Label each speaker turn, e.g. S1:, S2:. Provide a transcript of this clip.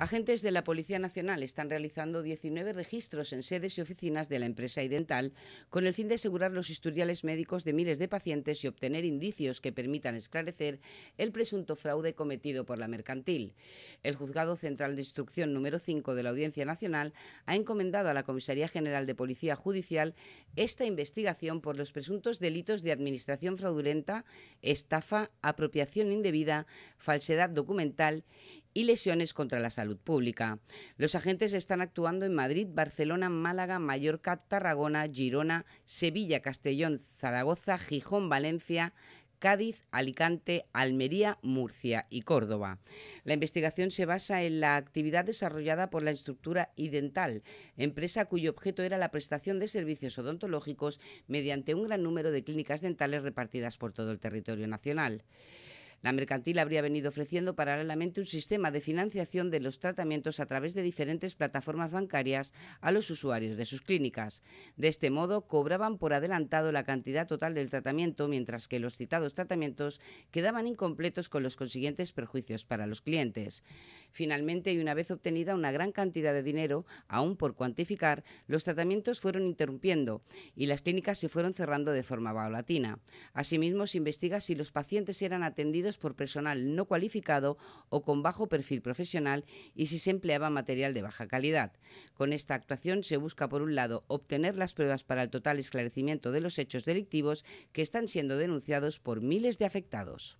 S1: Agentes de la Policía Nacional están realizando 19 registros en sedes y oficinas de la empresa Idental con el fin de asegurar los historiales médicos de miles de pacientes y obtener indicios que permitan esclarecer el presunto fraude cometido por la mercantil. El Juzgado Central de Instrucción número 5 de la Audiencia Nacional ha encomendado a la Comisaría General de Policía Judicial esta investigación por los presuntos delitos de administración fraudulenta, estafa, apropiación indebida, falsedad documental y lesiones contra la salud pública. Los agentes están actuando en Madrid, Barcelona, Málaga, Mallorca, Tarragona, Girona, Sevilla, Castellón, Zaragoza, Gijón, Valencia, Cádiz, Alicante, Almería, Murcia y Córdoba. La investigación se basa en la actividad desarrollada por la estructura Idental, empresa cuyo objeto era la prestación de servicios odontológicos mediante un gran número de clínicas dentales repartidas por todo el territorio nacional. La mercantil habría venido ofreciendo paralelamente un sistema de financiación de los tratamientos a través de diferentes plataformas bancarias a los usuarios de sus clínicas. De este modo, cobraban por adelantado la cantidad total del tratamiento, mientras que los citados tratamientos quedaban incompletos con los consiguientes perjuicios para los clientes. Finalmente, y una vez obtenida una gran cantidad de dinero, aún por cuantificar, los tratamientos fueron interrumpiendo y las clínicas se fueron cerrando de forma paulatina. Asimismo, se investiga si los pacientes eran atendidos por personal no cualificado o con bajo perfil profesional y si se empleaba material de baja calidad. Con esta actuación se busca, por un lado, obtener las pruebas para el total esclarecimiento de los hechos delictivos que están siendo denunciados por miles de afectados.